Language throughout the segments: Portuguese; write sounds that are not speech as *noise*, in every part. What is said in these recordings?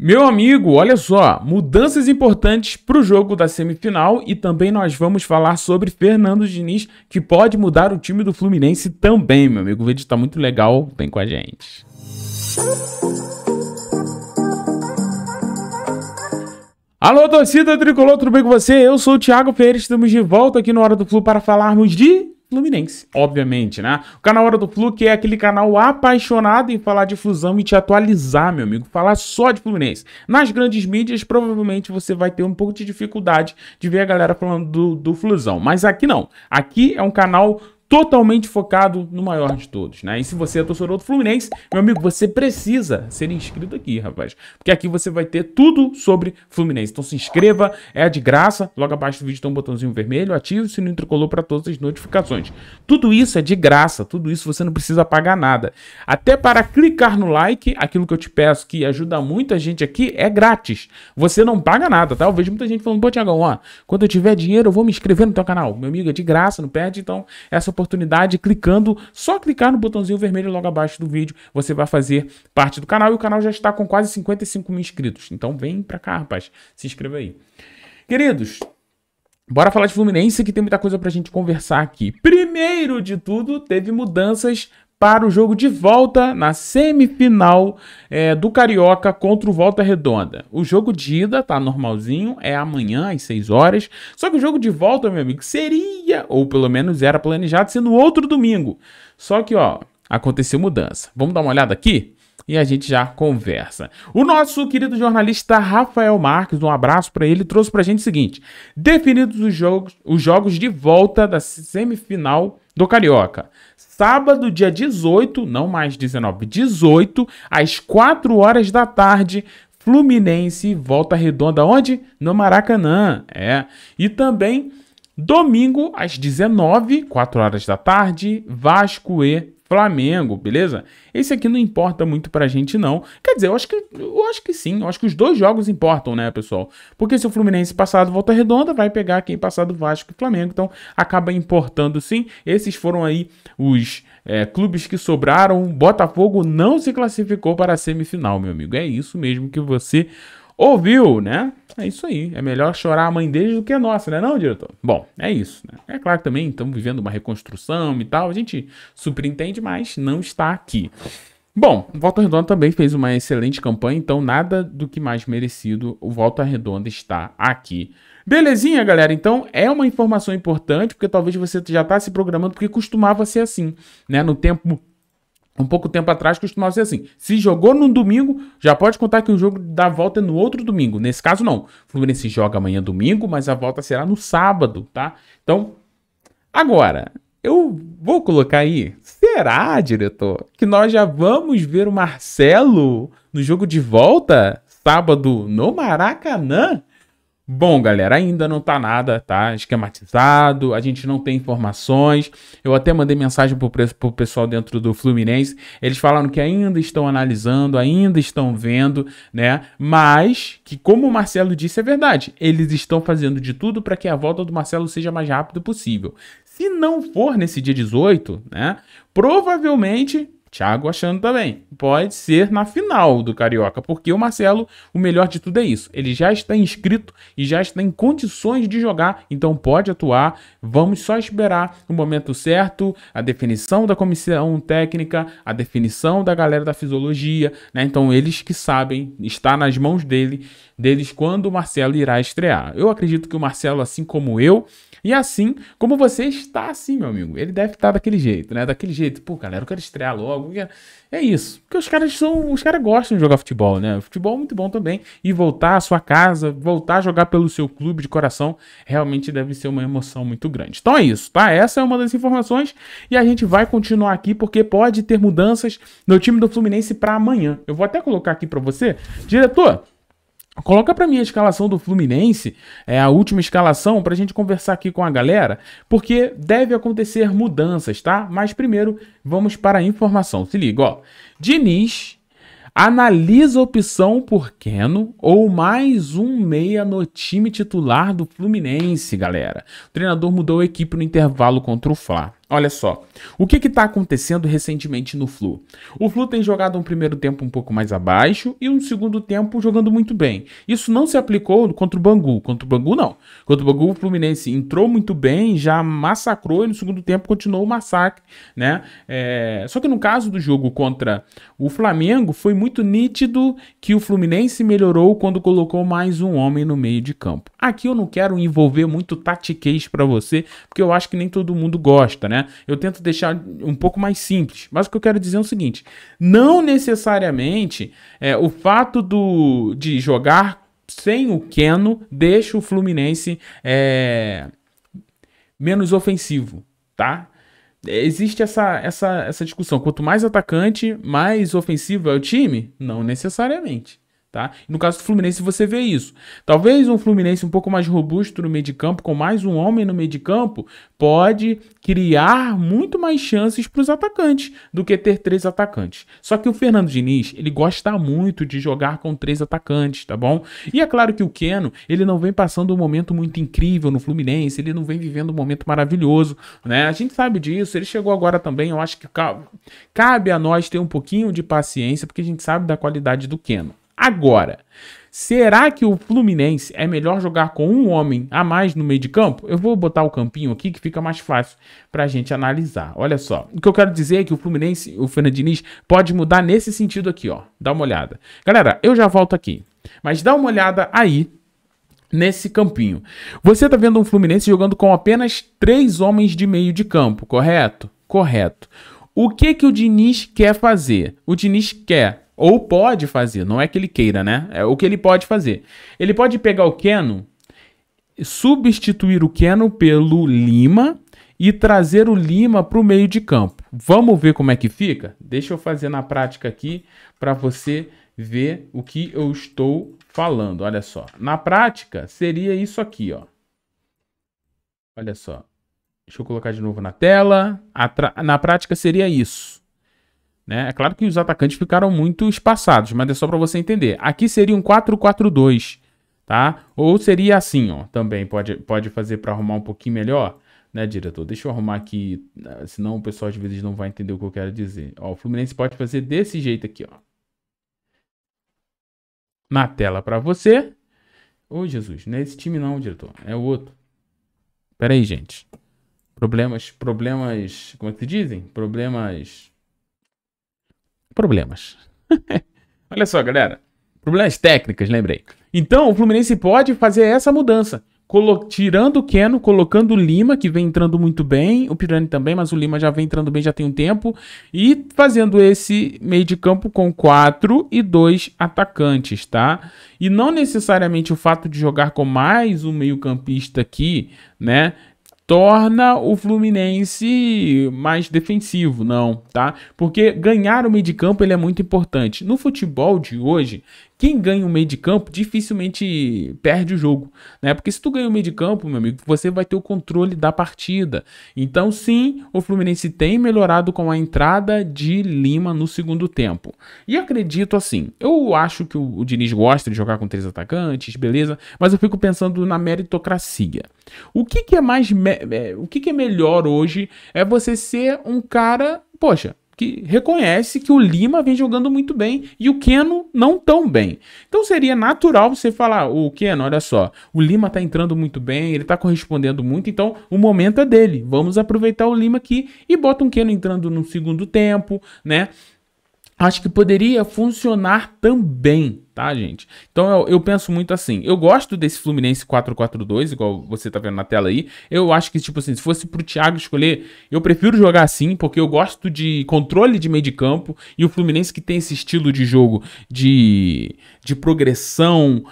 Meu amigo, olha só, mudanças importantes para o jogo da semifinal e também nós vamos falar sobre Fernando Diniz, que pode mudar o time do Fluminense também, meu amigo. O vídeo está muito legal, vem com a gente. Alô, torcida tricolor, tudo bem com você? Eu sou o Thiago Ferreira, estamos de volta aqui no Hora do Flu para falarmos de Fluminense, obviamente, né? O canal Hora do Flu, que é aquele canal apaixonado em falar de fusão e te atualizar, meu amigo, falar só de Fluminense. Nas grandes mídias, provavelmente você vai ter um pouco de dificuldade de ver a galera falando do, do flusão, mas aqui não. Aqui é um canal totalmente focado no maior de todos, né? E se você é torcedor do Fluminense, meu amigo, você precisa ser inscrito aqui, rapaz. Porque aqui você vai ter tudo sobre Fluminense. Então se inscreva, é de graça. Logo abaixo do vídeo tem um botãozinho vermelho, ative o sininho tricolor para todas as notificações. Tudo isso é de graça, tudo isso você não precisa pagar nada. Até para clicar no like, aquilo que eu te peço que ajuda muita gente aqui é grátis. Você não paga nada, tá? Eu vejo muita gente falando, pô, Tiagão, ó, quando eu tiver dinheiro, eu vou me inscrever no teu canal. Meu amigo, é de graça, não perde, então essa oportunidade clicando, só clicar no botãozinho vermelho logo abaixo do vídeo, você vai fazer parte do canal e o canal já está com quase 55 mil inscritos. Então vem pra cá, rapaz, se inscreva aí. Queridos, Bora falar de Fluminense, que tem muita coisa pra gente conversar aqui. Primeiro de tudo, teve mudanças para o jogo de volta na semifinal é, do Carioca contra o Volta Redonda. O jogo de ida tá normalzinho, é amanhã às 6 horas. Só que o jogo de volta, meu amigo, seria, ou pelo menos era planejado ser no outro domingo. Só que, ó, aconteceu mudança. Vamos dar uma olhada aqui? e a gente já conversa. O nosso querido jornalista Rafael Marques, um abraço para ele, trouxe para a gente o seguinte: definidos os jogos, os jogos de volta da semifinal do Carioca. Sábado, dia 18, não mais 19, 18, às 4 horas da tarde, Fluminense volta redonda onde? No Maracanã. É. E também domingo às 19, 4 horas da tarde, Vasco e Flamengo, beleza? Esse aqui não importa muito pra gente, não. Quer dizer, eu acho que, eu acho que sim. Eu acho que os dois jogos importam, né, pessoal? Porque se o Fluminense passar do Volta Redonda, vai pegar quem passar do Vasco e Flamengo. Então, acaba importando sim. Esses foram aí os é, clubes que sobraram. Botafogo não se classificou para a semifinal, meu amigo. É isso mesmo que você Ouviu, né? É isso aí. É melhor chorar a mãe deles do que a nossa, né, não, diretor? Bom, é isso. Né? É claro que também estamos vivendo uma reconstrução e tal. A gente superentende, mas não está aqui. Bom, o Volta Redonda também fez uma excelente campanha, então nada do que mais merecido o Volta Redonda está aqui. Belezinha, galera? Então é uma informação importante, porque talvez você já está se programando, porque costumava ser assim, né? No tempo um pouco tempo atrás costumava ser assim. Se jogou no domingo, já pode contar que o jogo da volta é no outro domingo. Nesse caso, não. O Fluminense joga amanhã domingo, mas a volta será no sábado, tá? Então, agora, eu vou colocar aí. Será, diretor, que nós já vamos ver o Marcelo no jogo de volta, sábado, no Maracanã? Bom, galera, ainda não tá nada, tá? Esquematizado, a gente não tem informações. Eu até mandei mensagem pro, pro pessoal dentro do Fluminense. Eles falaram que ainda estão analisando, ainda estão vendo, né? Mas que, como o Marcelo disse, é verdade. Eles estão fazendo de tudo para que a volta do Marcelo seja mais rápido possível. Se não for nesse dia 18, né? Provavelmente Thiago achando também. Pode ser na final do Carioca, porque o Marcelo, o melhor de tudo é isso. Ele já está inscrito e já está em condições de jogar, então pode atuar. Vamos só esperar o momento certo, a definição da comissão técnica, a definição da galera da fisiologia, né? Então eles que sabem, está nas mãos dele, deles quando o Marcelo irá estrear. Eu acredito que o Marcelo, assim como eu, e assim como você está assim, meu amigo, ele deve estar daquele jeito, né? Daquele jeito, pô, galera, eu quero estrear logo é. É isso. Porque os caras são. Os caras gostam de jogar futebol, né? Futebol é muito bom também. E voltar à sua casa, voltar a jogar pelo seu clube de coração, realmente deve ser uma emoção muito grande. Então é isso, tá? Essa é uma das informações. E a gente vai continuar aqui, porque pode ter mudanças no time do Fluminense para amanhã. Eu vou até colocar aqui para você. Diretor, Coloca para mim a escalação do Fluminense, é a última escalação, para a gente conversar aqui com a galera, porque deve acontecer mudanças, tá? Mas primeiro vamos para a informação. Se liga, ó. Diniz analisa opção por Keno ou mais um meia no time titular do Fluminense, galera. O treinador mudou a equipe no intervalo contra o Fla. Olha só, o que está acontecendo recentemente no Flu? O Flu tem jogado um primeiro tempo um pouco mais abaixo e um segundo tempo jogando muito bem. Isso não se aplicou contra o Bangu. Contra o Bangu, não. Contra o Bangu, o Fluminense entrou muito bem, já massacrou e no segundo tempo continuou o massacre. Né? É... Só que no caso do jogo contra o Flamengo, foi muito nítido que o Fluminense melhorou quando colocou mais um homem no meio de campo. Aqui eu não quero envolver muito tatiquez para você, porque eu acho que nem todo mundo gosta, né? né? Eu tento deixar um pouco mais simples, mas o que eu quero dizer é o seguinte: não necessariamente é, o fato do, de jogar sem o Keno deixa o Fluminense é, menos ofensivo, tá? É, existe essa, essa, essa discussão. Quanto mais atacante, mais ofensivo é o time? Não necessariamente. Tá? No caso do Fluminense, você vê isso. Talvez um Fluminense um pouco mais robusto no meio de campo, com mais um homem no meio de campo, pode criar muito mais chances para os atacantes do que ter três atacantes. Só que o Fernando Diniz, ele gosta muito de jogar com três atacantes, tá bom? E é claro que o Keno, ele não vem passando um momento muito incrível no Fluminense, ele não vem vivendo um momento maravilhoso, né? A gente sabe disso, ele chegou agora também, eu acho que cabe a nós ter um pouquinho de paciência, porque a gente sabe da qualidade do Keno. Agora, será que o Fluminense é melhor jogar com um homem a mais no meio de campo? Eu vou botar o campinho aqui que fica mais fácil para a gente analisar. Olha só, o que eu quero dizer é que o Fluminense, o Fernandiniz, pode mudar nesse sentido aqui, ó. Dá uma olhada. Galera, eu já volto aqui. Mas dá uma olhada aí nesse campinho. Você está vendo um Fluminense jogando com apenas três homens de meio de campo, correto? Correto. O que que o Diniz quer fazer? O Diniz quer ou pode fazer, não é que ele queira, né? É o que ele pode fazer. Ele pode pegar o Keno, substituir o Keno pelo Lima e trazer o Lima para o meio de campo. Vamos ver como é que fica? Deixa eu fazer na prática aqui para você ver o que eu estou falando. Olha só. Na prática, seria isso aqui, ó. Olha só. Deixa eu colocar de novo na tela. Atra... Na prática, seria isso. Né? É claro que os atacantes ficaram muito espaçados, mas é só para você entender. Aqui seria um 4-4-2, tá? Ou seria assim, ó, também pode, pode fazer para arrumar um pouquinho melhor, né, diretor? Deixa eu arrumar aqui, né, senão o pessoal às vezes não vai entender o que eu quero dizer. Ó, o Fluminense pode fazer desse jeito aqui, ó. Na tela para você. Ô, Jesus, não é esse time não, diretor, é o outro. Pera aí, gente problemas, problemas, como é que se dizem? Problemas problemas. *laughs* Olha só, galera. Problemas técnicos, lembrei. Então, o Fluminense pode fazer essa mudança. Colo tirando o Keno, colocando o Lima, que vem entrando muito bem, o Pirani também, mas o Lima já vem entrando bem já tem um tempo, e fazendo esse meio de campo com quatro e dois atacantes, tá? E não necessariamente o fato de jogar com mais um meio-campista aqui, né, torna o Fluminense mais defensivo, não, tá? Porque ganhar o meio de campo ele é muito importante. No futebol de hoje, quem ganha o meio de campo dificilmente perde o jogo, né? Porque se tu ganha o meio de campo, meu amigo, você vai ter o controle da partida. Então, sim, o Fluminense tem melhorado com a entrada de Lima no segundo tempo. E acredito assim, eu acho que o, o Diniz gosta de jogar com três atacantes, beleza, mas eu fico pensando na meritocracia. O que, que é mais me... o que, que é melhor hoje é você ser um cara, poxa, que reconhece que o Lima vem jogando muito bem e o Keno não tão bem. Então seria natural você falar, o Keno, olha só, o Lima tá entrando muito bem, ele tá correspondendo muito, então o momento é dele. Vamos aproveitar o Lima aqui e bota um Keno entrando no segundo tempo, né? Acho que poderia funcionar também, tá, gente? Então eu, eu, penso muito assim. Eu gosto desse Fluminense 4-4-2, igual você tá vendo na tela aí. Eu acho que, tipo assim, se fosse pro Thiago escolher, eu prefiro jogar assim, porque eu gosto de controle de meio de campo e o Fluminense que tem esse estilo de jogo de, de progressão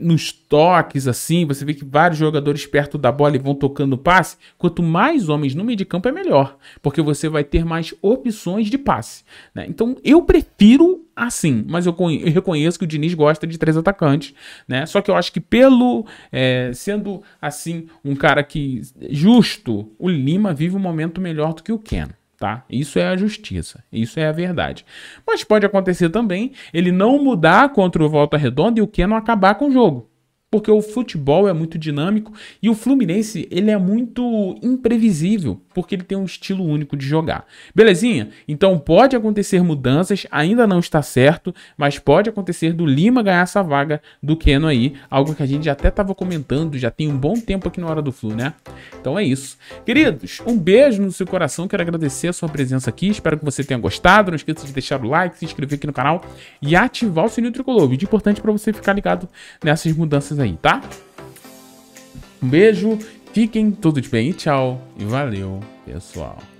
nos toques, assim. Você vê que vários jogadores perto da bola e vão tocando passe. Quanto mais homens no meio de campo, é melhor, porque você vai ter mais opções de passe. Né? Então eu prefiro assim, mas eu, eu, reconheço que o Diniz gosta de três atacantes, né? Só que eu acho que pelo é, sendo assim um cara que justo, o Lima vive um momento melhor do que o Ken. Tá? Isso é a justiça, isso é a verdade. Mas pode acontecer também ele não mudar contra o Volta Redonda e o Keno acabar com o jogo porque o futebol é muito dinâmico e o Fluminense ele é muito imprevisível, porque ele tem um estilo único de jogar. Belezinha? Então pode acontecer mudanças, ainda não está certo, mas pode acontecer do Lima ganhar essa vaga do Keno aí, algo que a gente já até estava comentando, já tem um bom tempo aqui na Hora do Flu, né? Então é isso. Queridos, um beijo no seu coração, quero agradecer a sua presença aqui, espero que você tenha gostado, não esqueça de deixar o like, se inscrever aqui no canal e ativar o sininho tricolor, vídeo importante para você ficar ligado nessas mudanças aí, tá? Um beijo, fiquem todos bem e tchau. E valeu, pessoal.